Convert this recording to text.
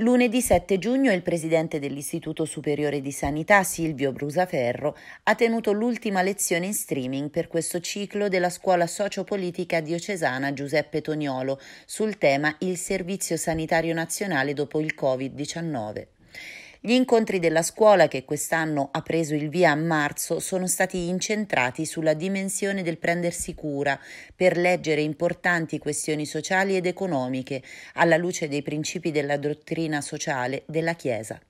Lunedì 7 giugno il presidente dell'Istituto Superiore di Sanità Silvio Brusaferro ha tenuto l'ultima lezione in streaming per questo ciclo della scuola sociopolitica diocesana Giuseppe Toniolo sul tema Il servizio sanitario nazionale dopo il Covid-19. Gli incontri della scuola, che quest'anno ha preso il via a marzo, sono stati incentrati sulla dimensione del prendersi cura per leggere importanti questioni sociali ed economiche alla luce dei principi della dottrina sociale della Chiesa.